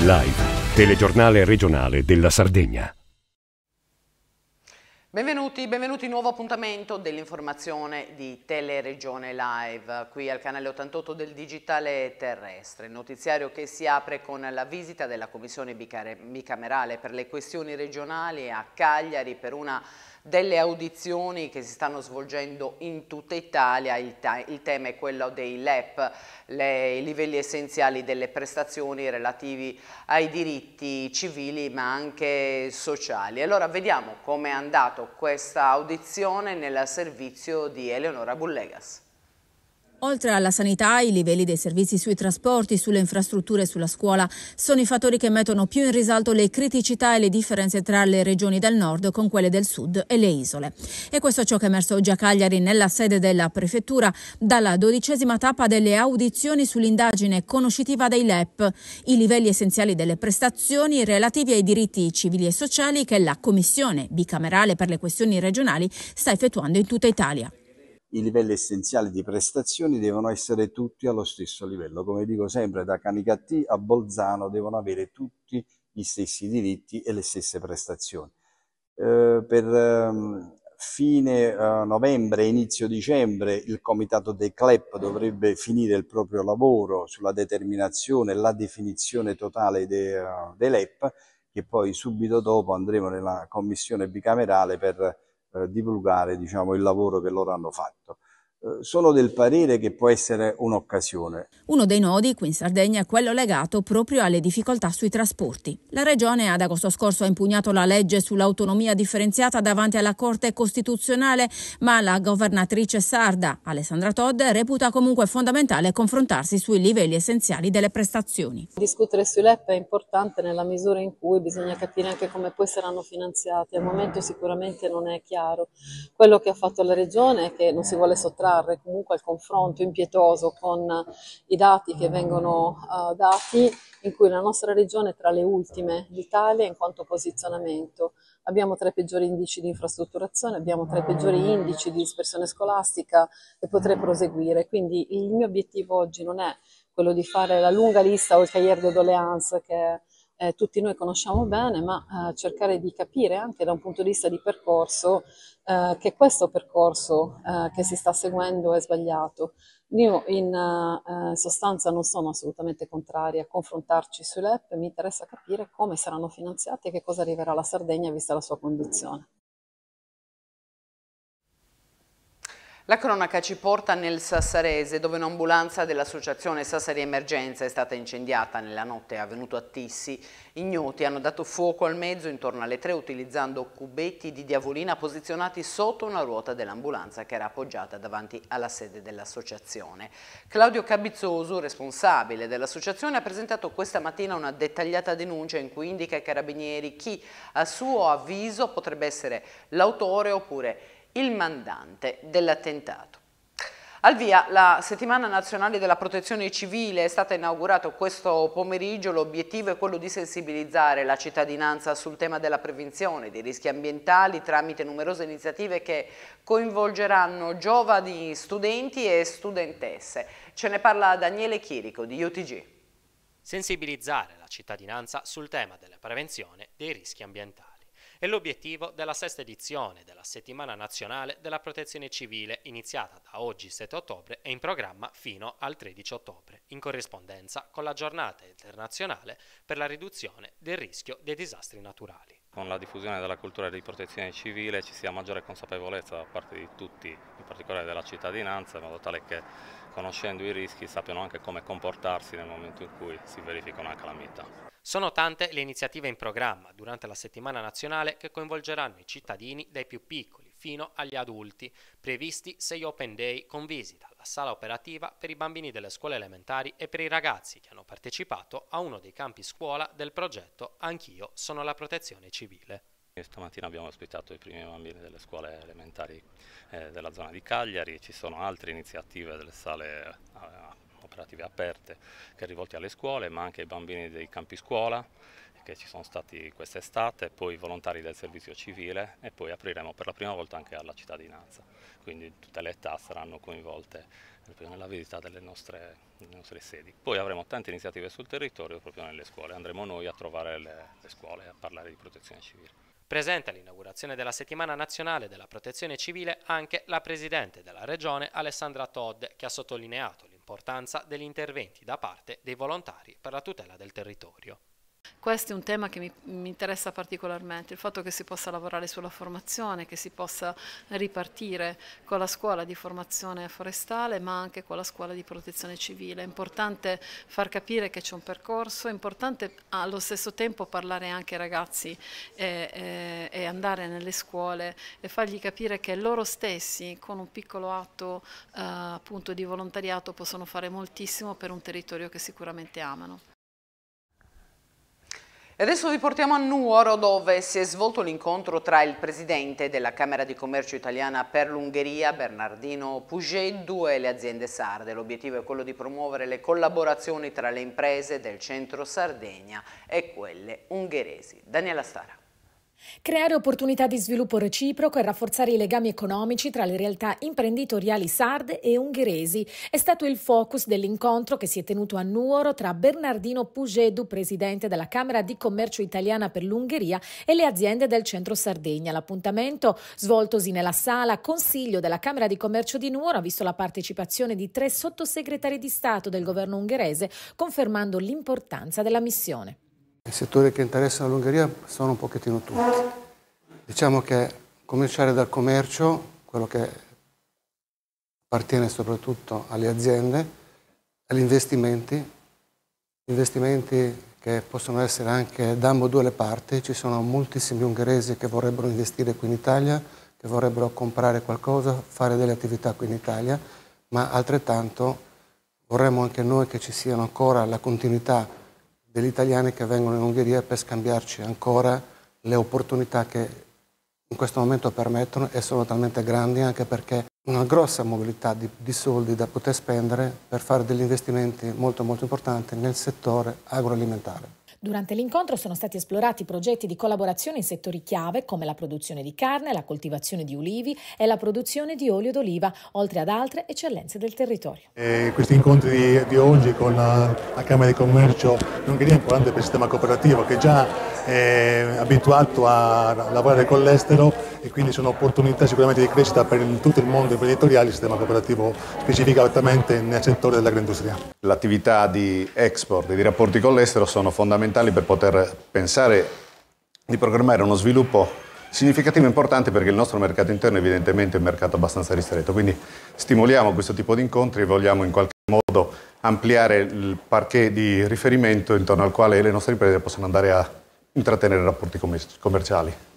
Live, telegiornale regionale della Sardegna. Benvenuti, benvenuti nuovo appuntamento dell'informazione di Teleregione Live qui al canale 88 del Digitale Terrestre, notiziario che si apre con la visita della Commissione bicamerale per le questioni regionali a Cagliari per una delle audizioni che si stanno svolgendo in tutta Italia, il, il tema è quello dei LEP, le, i livelli essenziali delle prestazioni relativi ai diritti civili ma anche sociali. Allora vediamo come è andata questa audizione nel servizio di Eleonora Bullegas. Oltre alla sanità, i livelli dei servizi sui trasporti, sulle infrastrutture e sulla scuola sono i fattori che mettono più in risalto le criticità e le differenze tra le regioni del nord con quelle del sud e le isole. E questo è ciò che è emerso oggi a Cagliari nella sede della prefettura dalla dodicesima tappa delle audizioni sull'indagine conoscitiva dei LEP, i livelli essenziali delle prestazioni relativi ai diritti civili e sociali che la Commissione bicamerale per le questioni regionali sta effettuando in tutta Italia i livelli essenziali di prestazioni devono essere tutti allo stesso livello. Come dico sempre, da Canicattì a Bolzano devono avere tutti gli stessi diritti e le stesse prestazioni. Eh, per ehm, fine eh, novembre, inizio dicembre, il comitato dei CLEP dovrebbe finire il proprio lavoro sulla determinazione e la definizione totale dei, uh, eh, dei LEP, che poi subito dopo andremo nella commissione bicamerale per eh, divulgare diciamo, il lavoro che loro hanno fatto. Eh, sono del parere che può essere un'occasione. Uno dei nodi qui in Sardegna è quello legato proprio alle difficoltà sui trasporti. La Regione ad agosto scorso ha impugnato la legge sull'autonomia differenziata davanti alla Corte Costituzionale, ma la governatrice sarda Alessandra Todd reputa comunque fondamentale confrontarsi sui livelli essenziali delle prestazioni. Discutere sui LEP è importante nella misura in cui bisogna capire anche come poi saranno finanziati. Al momento sicuramente non è chiaro. Quello che ha fatto la Regione è che non si vuole sottrarre trarre comunque al confronto impietoso con eh, i dati che vengono uh, dati, in cui la nostra regione è tra le ultime d'Italia in quanto posizionamento. Abbiamo tra i peggiori indici di infrastrutturazione, abbiamo tra i peggiori indici di dispersione scolastica e potrei proseguire. Quindi il mio obiettivo oggi non è quello di fare la lunga lista o il cahier de doléances che è eh, tutti noi conosciamo bene, ma eh, cercare di capire anche da un punto di vista di percorso eh, che questo percorso eh, che si sta seguendo è sbagliato. Io in eh, sostanza non sono assolutamente contraria a confrontarci sull'EP, mi interessa capire come saranno finanziate e che cosa arriverà alla Sardegna vista la sua condizione. La cronaca ci porta nel Sassarese, dove un'ambulanza dell'associazione Sassari Emergenza è stata incendiata nella notte avvenuto a Tissi. Ignoti hanno dato fuoco al mezzo intorno alle tre utilizzando cubetti di diavolina posizionati sotto una ruota dell'ambulanza che era appoggiata davanti alla sede dell'associazione. Claudio Cabizzoso, responsabile dell'associazione, ha presentato questa mattina una dettagliata denuncia in cui indica ai carabinieri chi a suo avviso potrebbe essere l'autore oppure il il mandante dell'attentato. Al via, la settimana nazionale della protezione civile è stata inaugurata questo pomeriggio, l'obiettivo è quello di sensibilizzare la cittadinanza sul tema della prevenzione dei rischi ambientali tramite numerose iniziative che coinvolgeranno giovani studenti e studentesse. Ce ne parla Daniele Chirico di UTG. Sensibilizzare la cittadinanza sul tema della prevenzione dei rischi ambientali. È l'obiettivo della sesta edizione della Settimana Nazionale della Protezione Civile, iniziata da oggi 7 ottobre e in programma fino al 13 ottobre, in corrispondenza con la giornata internazionale per la riduzione del rischio dei disastri naturali. Con la diffusione della cultura di protezione civile ci sia maggiore consapevolezza da parte di tutti particolare della cittadinanza, in modo tale che conoscendo i rischi sappiano anche come comportarsi nel momento in cui si verifica una calamità. Sono tante le iniziative in programma durante la settimana nazionale che coinvolgeranno i cittadini dai più piccoli fino agli adulti, previsti sei open day con visita alla sala operativa per i bambini delle scuole elementari e per i ragazzi che hanno partecipato a uno dei campi scuola del progetto Anch'io sono la protezione civile. Stamattina abbiamo ospitato i primi bambini delle scuole elementari eh, della zona di Cagliari, ci sono altre iniziative delle sale eh, operative aperte che rivolte alle scuole, ma anche ai bambini dei campi scuola che ci sono stati quest'estate, poi i volontari del servizio civile e poi apriremo per la prima volta anche alla cittadinanza. Quindi tutte le età saranno coinvolte eh, nella visita delle nostre, delle nostre sedi. Poi avremo tante iniziative sul territorio proprio nelle scuole, andremo noi a trovare le, le scuole a parlare di protezione civile. Presente all'inaugurazione della settimana nazionale della protezione civile anche la Presidente della Regione Alessandra Todd che ha sottolineato l'importanza degli interventi da parte dei volontari per la tutela del territorio. Questo è un tema che mi, mi, interessa particolarmente, il fatto che si possa lavorare sulla formazione, che si possa ripartire con la scuola di formazione forestale ma anche con la scuola di protezione civile. È importante far capire che c'è un percorso, è importante allo stesso tempo parlare anche ai ragazzi e, eh, e, eh, e andare nelle scuole e fargli capire che loro stessi con un piccolo atto eh, appunto di volontariato possono fare moltissimo per un territorio che sicuramente amano. E adesso vi portiamo a Nuoro dove si è svolto l'incontro tra il presidente della Camera di Commercio italiana per l'Ungheria, Bernardino Pugeddu, e le aziende sarde. L'obiettivo è quello di promuovere le collaborazioni tra le imprese del centro Sardegna e quelle ungheresi. Daniela Stara. Creare opportunità di sviluppo reciproco e rafforzare i legami economici tra le realtà imprenditoriali sarde e ungheresi è stato il focus dell'incontro che si è tenuto a Nuoro tra Bernardino Pugedu, presidente della Camera di Commercio Italiana per l'Ungheria, e le aziende del centro Sardegna. L'appuntamento, svoltosi nella sala Consiglio della Camera di Commercio di Nuoro, ha visto la partecipazione di tre sottosegretari di Stato del governo ungherese, confermando l'importanza della missione. I settori che interessano l'Ungheria sono un pochettino tutti. Diciamo che cominciare dal commercio, quello che appartiene soprattutto alle aziende, agli investimenti, investimenti che possono essere anche da ambo due le parti, ci sono moltissimi ungheresi che vorrebbero investire qui in Italia, che vorrebbero comprare qualcosa, fare delle attività qui in Italia, ma altrettanto vorremmo anche noi che ci siano ancora la continuità degli italiani che vengono in Ungheria per scambiarci ancora le opportunità che in questo momento permettono e sono talmente grandi anche perché una grossa mobilità di, di, soldi da poter spendere per fare degli investimenti molto molto importanti nel settore agroalimentare. Durante l'incontro sono stati esplorati progetti di collaborazione in settori chiave come la produzione di carne, la coltivazione di ulivi e la produzione di olio d'oliva, oltre ad altre eccellenze del territorio. E questi incontri di, di, oggi con la, eh, la Camera di Commercio non che è importante per il sistema cooperativo che già è abituato a lavorare con l'estero e quindi sono opportunità sicuramente di crescita per tutto il mondo imprenditoriale, il sistema cooperativo specificatamente nel settore dell'agroindustria. L'attività di export e di rapporti con l'estero sono fondamentali fondamentali per poter pensare di programmare uno sviluppo significativo e importante perché il nostro mercato interno evidentemente è un mercato abbastanza ristretto, quindi stimoliamo questo tipo di incontri e vogliamo in qualche modo ampliare il parquet di riferimento intorno al quale le nostre imprese possono andare a intrattenere rapporti commerciali.